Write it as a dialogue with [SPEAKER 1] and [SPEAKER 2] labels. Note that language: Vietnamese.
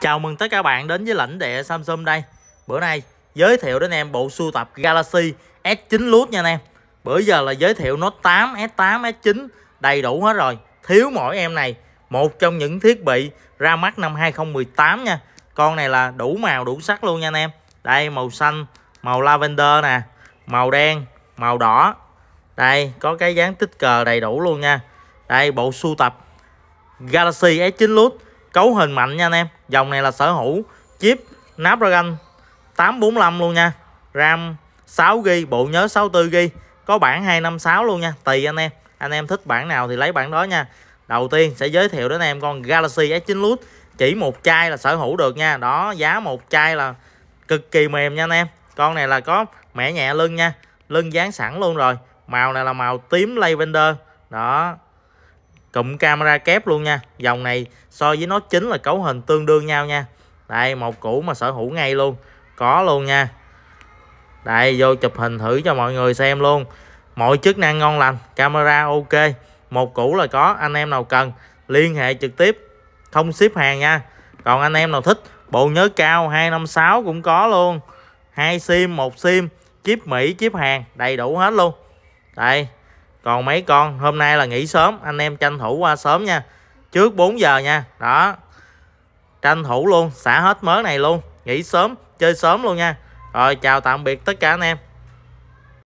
[SPEAKER 1] Chào mừng tất cả bạn đến với lãnh địa Samsung đây Bữa nay giới thiệu đến em bộ sưu tập Galaxy S9 Plus nha anh em Bữa giờ là giới thiệu nó 8, S8, S9 đầy đủ hết rồi Thiếu mỗi em này Một trong những thiết bị ra mắt năm 2018 nha Con này là đủ màu đủ sắc luôn nha anh em Đây màu xanh, màu lavender nè Màu đen, màu đỏ Đây có cái dáng tích cờ đầy đủ luôn nha Đây bộ sưu tập Galaxy S9 Plus cấu hình mạnh nha anh em dòng này là sở hữu chip Snapdragon 845 luôn nha RAM 6GB bộ nhớ 64GB có bản 256 luôn nha tùy anh em anh em thích bản nào thì lấy bản đó nha đầu tiên sẽ giới thiệu đến anh em con Galaxy S9 Plus chỉ một chai là sở hữu được nha đó giá một chai là cực kỳ mềm nha anh em con này là có mẻ nhẹ lưng nha lưng dán sẵn luôn rồi màu này là màu tím lavender đó cụm camera kép luôn nha dòng này so với nó chính là cấu hình tương đương nhau nha đây một cũ mà sở hữu ngay luôn có luôn nha đây vô chụp hình thử cho mọi người xem luôn mọi chức năng ngon lành camera ok một cũ là có anh em nào cần liên hệ trực tiếp không ship hàng nha còn anh em nào thích bộ nhớ cao 256 cũng có luôn hai sim một sim chip Mỹ chip hàng đầy đủ hết luôn đây còn mấy con hôm nay là nghỉ sớm anh em tranh thủ qua sớm nha trước 4 giờ nha đó tranh thủ luôn xả hết mớ này luôn nghỉ sớm chơi sớm luôn nha rồi chào tạm biệt tất cả anh em